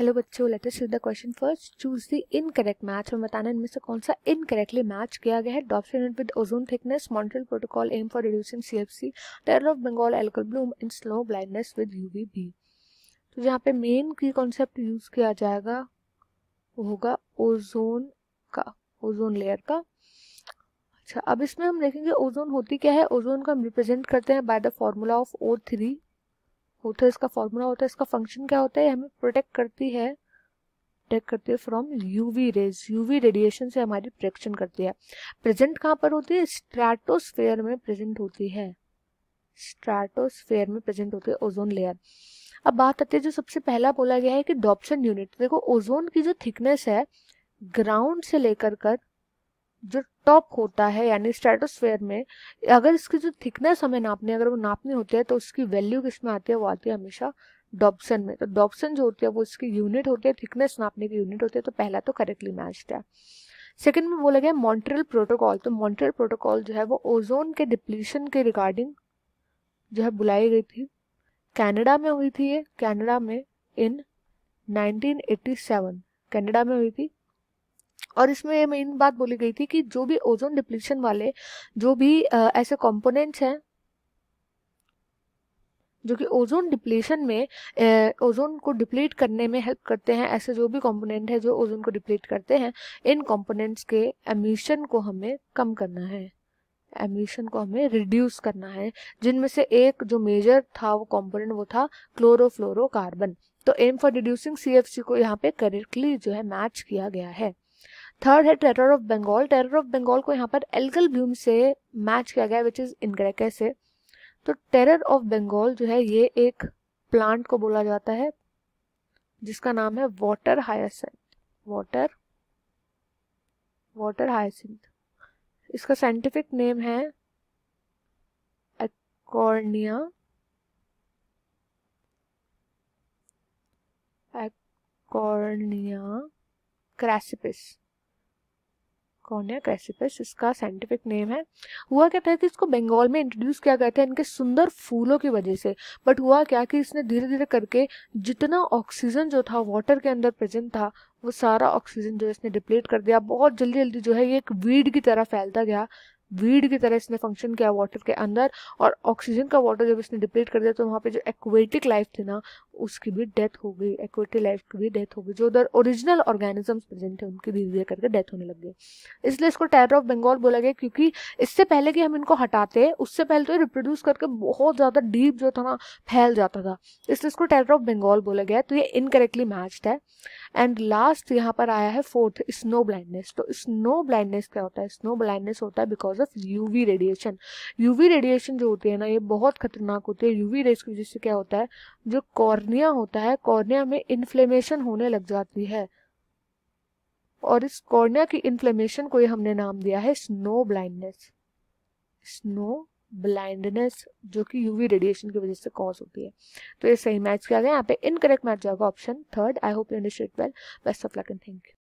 hello बच्चों let us the question first choose the incorrect match हमें बताना इनमें से कौन सा इनकरेक्टली मैच किया गया है Dobson with ozone thickness Montreal protocol aim for reducing CFC terror of Bengal algal bloom in snow blindness with UVB तो यहाँ पे मेन की कॉन्सेप्ट यूज किया जाएगा वो होगा ओजोन का ओजोन लेयर का अच्छा अब इसमें हम देखेंगे ओजोन होती क्या है ओजोन को हम रिप्रेजेंट करते हैं by the formula of O three होता है इसका फॉर्मूला होता है इसका फंक्शन क्या होता है हमें प्रोटेक्ट करती है प्रोटेक्ट करती है from UV rays UV radiation से हमारी प्रोटेक्शन करती है प्रेजेंट कहाँ पर होती है स्ट्रेटोस्फेयर में प्रेजेंट होती है स्ट्रेटोस्फेयर में प्रेजेंट होती है ओजोन लेयर अब बात आती है जो सबसे पहला बोला गया है कि डॉप्शन यूनिट देखो ओजोन की जो थिकनेस है ग्राउंड से लेकर कर जो टॉप होता है यानी स्ट्रेटोस्फेयर में अगर इसकी जो थिकनेस हमें नापनी है अगर वो नापनी होती है तो उसकी वैल्यू किस में आती है वो आती है हमेशा डॉप्सन में तो डॉप्सन जो होती है वो इसकी यूनिट होती है थिकनेस नापने की यूनिट होती है तो पहला तो करेक्टली मैच्ड है सेकेंड में बोला गया मॉन्ट्रियल प्रोटोकॉल तो मॉन्ट्रियल प्रोटोकॉल जो है वो ओजोन के डिप्लीशन के रिगार्डिंग जो है बुलाई गई थी कैनेडा में हुई थी ये कैनेडा में इन 1987 कनाडा में हुई थी और इसमें मेन बात बोली गई थी कि जो भी ओजोन डिप्लीशन वाले जो भी ऐसे कॉम्पोनेंट हैं जो कि ओजोन डिप्लीशन में ओजोन को डिप्लीट करने में हेल्प करते हैं ऐसे जो भी कंपोनेंट है जो ओजोन को डिप्लीट करते हैं इन कंपोनेंट्स के एमिशन को हमें कम करना है एमिशन को हमें रिड्यूस करना है जिनमें से एक जो मेजर था वो कंपोनेंट वो था क्लोरोफ्लोरोकार्बन तो एम फॉर रिड्यूसिंग सी को यहाँ पे करेक्टली जो है मैच किया गया है थर्ड है terror of Bengal terror of Bengal को यहाँ पर एल्गल ब्लूम से मैच किया गया विच इज़ इनकरेक्ट कैसे तो टेरर ऑफ बंगाल जो है ये एक प्लांट को बोला जाता है जिसका नाम है water hyacinth water water hyacinth इसका साइंटिफिक नेम है एक्निया एकोर्निया क्रैसिपिस कॉर्निया क्रेसिपिस इसका साइंटिफिक नेम है हुआ क्या था कि इसको बंगाल में इंट्रोड्यूस किया गया था इनके सुंदर फूलों की वजह से बट हुआ क्या कि इसने धीरे धीरे करके जितना ऑक्सीजन जो था वाटर के अंदर प्रेजेंट था वो सारा ऑक्सीजन जो इसने डिप्लीट कर दिया बहुत जल्दी जल्दी जो है ये एक वीड की तरह फैलता गया वीड की तरह इसने फंक्शन किया वाटर के अंदर और ऑक्सीजन का वाटर जब इसने डिप्लीट कर दिया तो वहाँ पे जो एक्वेटिक लाइफ थी ना उसकी भी डेथ हो गई एक्वेटिक लाइफ की भी डेथ हो गई जो उधर ओरिजिनल ऑर्गेनिजम्स प्रेजेंट थे उनकी धीरे धीरे करके डेथ होने लग गई इसलिए इसको टेरर ऑफ बंगाल बोला गया क्योंकि इससे पहले कि हम इनको हटाते उससे पहले तो रिप्रोड्यूस करके बहुत ज़्यादा डीप जो था ना फैल जाता था इसलिए इसको टेरर ऑफ बंगाल बोला गया तो ये इनकरेक्टली मैच्ड है एंड लास्ट यहाँ पर आया है फोर्थ स्नो ब्लाइंडनेस तो स्नो ब्लाइंडनेस क्या होता है स्नो ब्लाइंडनेस होता है because of UV radiation UV radiation जो होते हैं ना ये बहुत खतरनाक होते हैं यूवी रेस की वजह से क्या होता है जो कॉर्निया होता है कॉर्निया में इन्फ्लेमेशन होने लग जाती है और इस कॉर्निया की इन्फ्लेमेशन को हमने नाम दिया है स्नो ब्लाइंडनेस स्नो ब्लाइंडनेस जो कि यूवी रेडिएशन की वजह से कॉज होती है तो ये सही मैच किया गया यहाँ पे इनकरेक्ट मैच जाएगा option third I hope you understand well best of luck and thank you